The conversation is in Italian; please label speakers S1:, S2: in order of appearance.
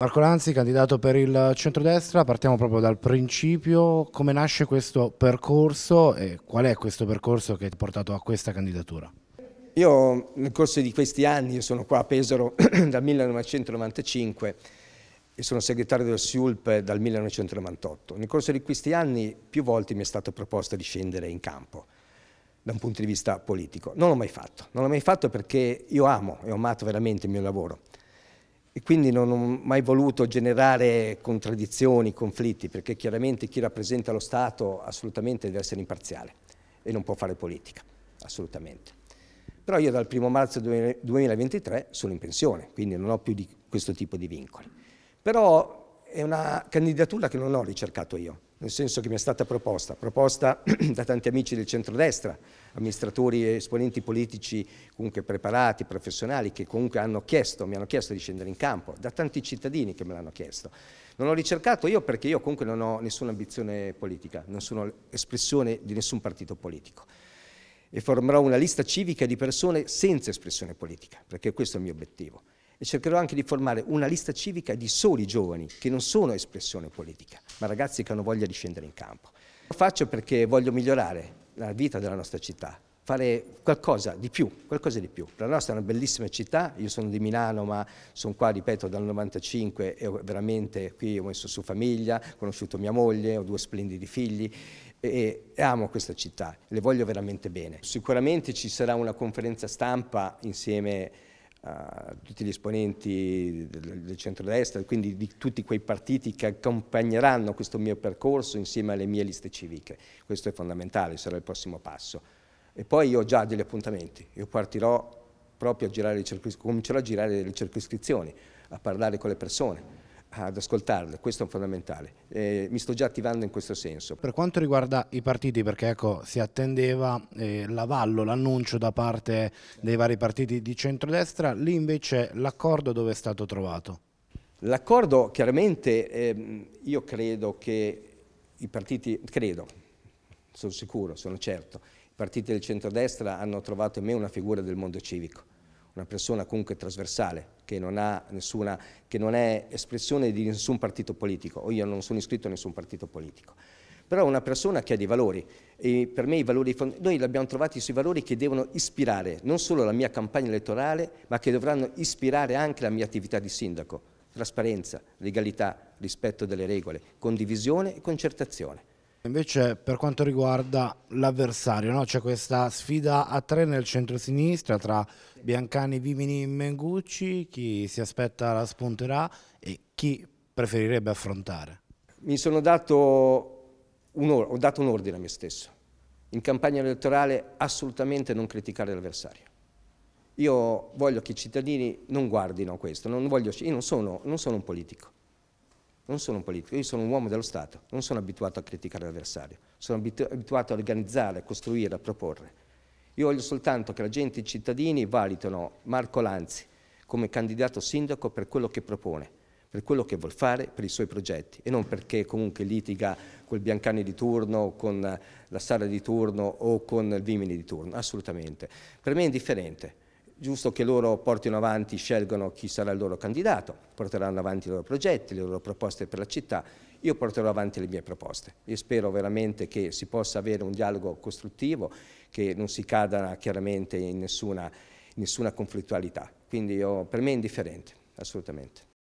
S1: Marco Lanzi, candidato per il centrodestra, partiamo proprio dal principio, come nasce questo percorso e qual è questo percorso che ti ha portato a questa candidatura?
S2: Io nel corso di questi anni, io sono qua a Pesaro dal 1995 e sono segretario del SIULP dal 1998, nel corso di questi anni più volte mi è stato proposto di scendere in campo da un punto di vista politico, non l'ho mai fatto, non l'ho mai fatto perché io amo e ho amato veramente il mio lavoro e quindi non ho mai voluto generare contraddizioni, conflitti, perché chiaramente chi rappresenta lo Stato assolutamente deve essere imparziale e non può fare politica, assolutamente. Però io dal 1 marzo 2023 sono in pensione, quindi non ho più di questo tipo di vincoli. Però è una candidatura che non ho ricercato io, nel senso che mi è stata proposta, proposta da tanti amici del centrodestra, amministratori e esponenti politici comunque preparati, professionali, che comunque hanno chiesto, mi hanno chiesto di scendere in campo, da tanti cittadini che me l'hanno chiesto. Non l'ho ricercato io perché io comunque non ho nessuna ambizione politica, non sono espressione di nessun partito politico e formerò una lista civica di persone senza espressione politica, perché questo è il mio obiettivo e cercherò anche di formare una lista civica di soli giovani che non sono espressione politica, ma ragazzi che hanno voglia di scendere in campo. Lo faccio perché voglio migliorare la vita della nostra città, fare qualcosa di più, qualcosa di più. La nostra è una bellissima città, io sono di Milano ma sono qua, ripeto, dal 95 e veramente qui ho messo su famiglia, ho conosciuto mia moglie, ho due splendidi figli e amo questa città, le voglio veramente bene. Sicuramente ci sarà una conferenza stampa insieme a tutti gli esponenti del, del centrodestra, quindi di tutti quei partiti che accompagneranno questo mio percorso insieme alle mie liste civiche. Questo è fondamentale, sarà il prossimo passo. E poi io ho già degli appuntamenti, io partirò proprio a girare le circoscrizioni, comincerò a girare le circoscrizioni, a parlare con le persone ad ascoltarle, questo è fondamentale. Eh, mi sto già attivando in questo senso.
S1: Per quanto riguarda i partiti, perché ecco, si attendeva eh, l'avallo, l'annuncio da parte dei vari partiti di centrodestra, lì invece l'accordo dove è stato trovato?
S2: L'accordo chiaramente, ehm, io credo che i partiti, credo, sono sicuro, sono certo, i partiti del centrodestra hanno trovato in me una figura del mondo civico una persona comunque trasversale, che non, nessuna, che non è espressione di nessun partito politico, o io non sono iscritto a nessun partito politico però una persona che ha dei valori e per me i valori noi li abbiamo trovati sui valori che devono ispirare non solo la mia campagna elettorale, ma che dovranno ispirare anche la mia attività di sindaco. Trasparenza, legalità, rispetto delle regole, condivisione e concertazione.
S1: Invece per quanto riguarda l'avversario, no? c'è questa sfida a tre nel centro-sinistra tra Biancani, Vimini e Mengucci, chi si aspetta la spunterà e chi preferirebbe affrontare?
S2: Mi sono dato un, ho dato un ordine a me stesso. In campagna elettorale assolutamente non criticare l'avversario. Io voglio che i cittadini non guardino questo, non voglio, io non sono, non sono un politico non sono un politico, io sono un uomo dello Stato, non sono abituato a criticare l'avversario, sono abituato a organizzare, a costruire, a proporre. Io voglio soltanto che la gente, i cittadini valutino Marco Lanzi come candidato sindaco per quello che propone, per quello che vuol fare, per i suoi progetti e non perché comunque litiga col Biancani di turno, con la Sara di turno o con il Vimini di turno, assolutamente. Per me è indifferente giusto che loro portino avanti, scelgono chi sarà il loro candidato, porteranno avanti i loro progetti, le loro proposte per la città, io porterò avanti le mie proposte. Io spero veramente che si possa avere un dialogo costruttivo, che non si cada chiaramente in nessuna, nessuna conflittualità. Quindi io, per me è indifferente, assolutamente.